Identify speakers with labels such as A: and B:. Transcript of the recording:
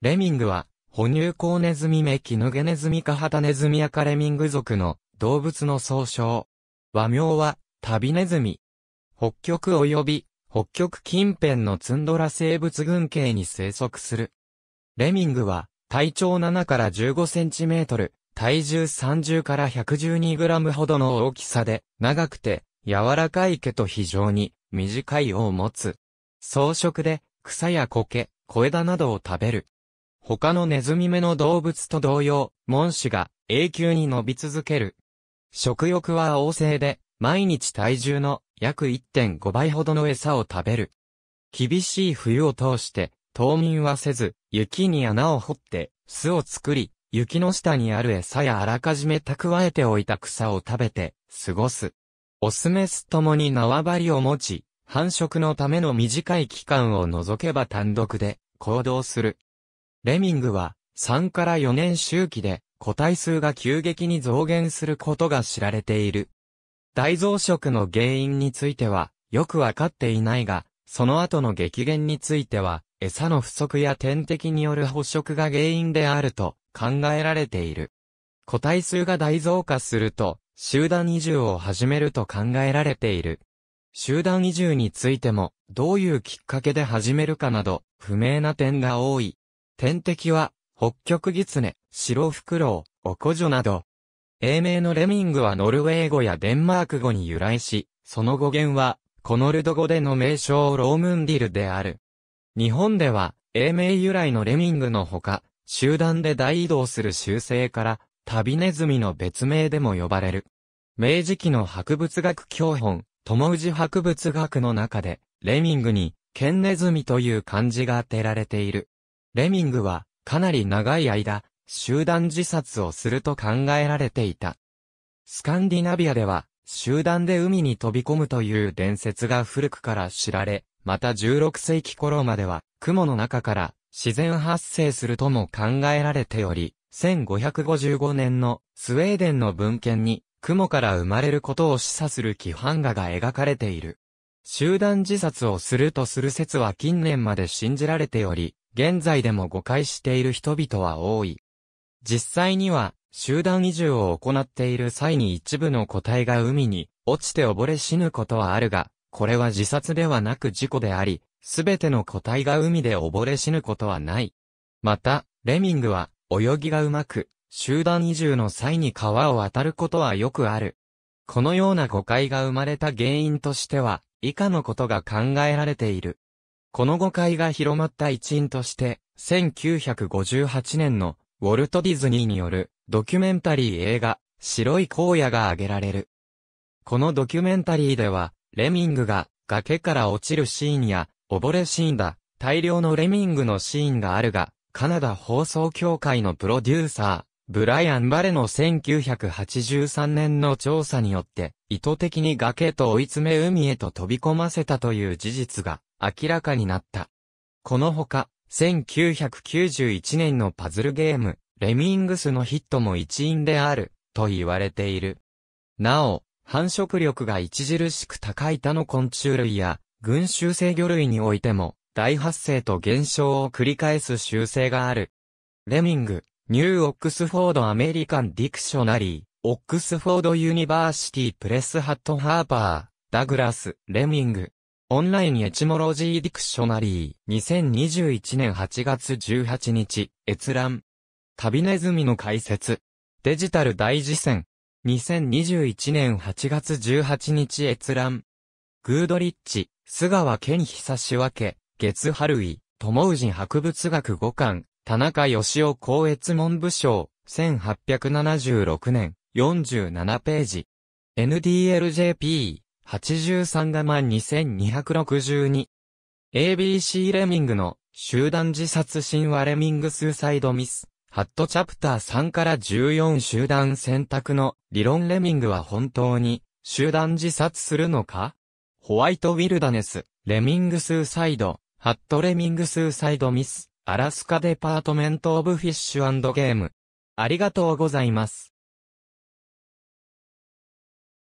A: レミングは、哺乳コウネズミメキヌゲネズミカハタネズミアカレミング族の動物の総称。和名は、タビネズミ。北極及び北極近辺のツンドラ生物群系に生息する。レミングは、体長7から15センチメートル、体重30から112グラムほどの大きさで、長くて、柔らかい毛と非常に短い尾を持つ。草食で、草や苔、小枝などを食べる。他のネズミ目の動物と同様、門歯が永久に伸び続ける。食欲は旺盛で、毎日体重の約1.5倍ほどの餌を食べる。厳しい冬を通して、冬眠はせず、雪に穴を掘って、巣を作り、雪の下にある餌やあらかじめ蓄えておいた草を食べて、過ごす。オスメスともに縄張りを持ち、繁殖のための短い期間を除けば単独で行動する。レミングは3から4年周期で個体数が急激に増減することが知られている。大増殖の原因についてはよくわかっていないが、その後の激減については餌の不足や天敵による捕食が原因であると考えられている。個体数が大増加すると集団移住を始めると考えられている。集団移住についても、どういうきっかけで始めるかなど、不明な点が多い。天敵は、北極狐、白フクロウ、オコジョなど。英名のレミングはノルウェー語やデンマーク語に由来し、その語源は、コノルド語での名称ロームンディルである。日本では、英名由来のレミングのほか、集団で大移動する習性から、タビネズミの別名でも呼ばれる。明治期の博物学教本、友氏博物学の中で、レミングに、ケンネズミという漢字が当てられている。レミングは、かなり長い間、集団自殺をすると考えられていた。スカンディナビアでは、集団で海に飛び込むという伝説が古くから知られ、また16世紀頃までは、雲の中から自然発生するとも考えられており、1555年のスウェーデンの文献に、雲から生まれることを示唆する規範画が描かれている。集団自殺をするとする説は近年まで信じられており、現在でも誤解している人々は多い。実際には、集団移住を行っている際に一部の個体が海に落ちて溺れ死ぬことはあるが、これは自殺ではなく事故であり、すべての個体が海で溺れ死ぬことはない。また、レミングは、泳ぎがうまく、集団移住の際に川を渡ることはよくある。このような誤解が生まれた原因としては、以下のことが考えられている。この誤解が広まった一因として、1958年のウォルト・ディズニーによるドキュメンタリー映画、白い荒野が挙げられる。このドキュメンタリーでは、レミングが崖から落ちるシーンや、溺れシーンだ、大量のレミングのシーンがあるが、カナダ放送協会のプロデューサー、ブライアン・バレの1983年の調査によって、意図的に崖と追い詰め海へと飛び込ませたという事実が明らかになった。このほか、1991年のパズルゲーム、レミングスのヒットも一因である、と言われている。なお、繁殖力が著しく高い他の昆虫類や、群衆制魚類においても、大発生と減少を繰り返す習性がある。レミング、ニューオックスフォードアメリカンディクショナリー、オックスフォードユニバーシティプレスハットハーパー、ダグラス、レミング。オンラインエチモロジーディクショナリー、2021年8月18日、閲覧。旅ネズミの解説。デジタル大事戦。2021年8月18日閲覧。グードリッチ、菅川健久仕分け、月春井、友氏博物学5巻、田中義雄公越文部省、1876年、47ページ。NDLJP、83画満2262。ABC レミングの集団自殺神話レミングスーサイドミス。ハットチャプター3から14集団選択の理論レミングは本当に集団自殺するのかホワイトウィルダネス、レミングスーサイド、ハットレミングスーサイドミス、アラスカデパートメントオブフィッシュゲーム。ありがとうございます。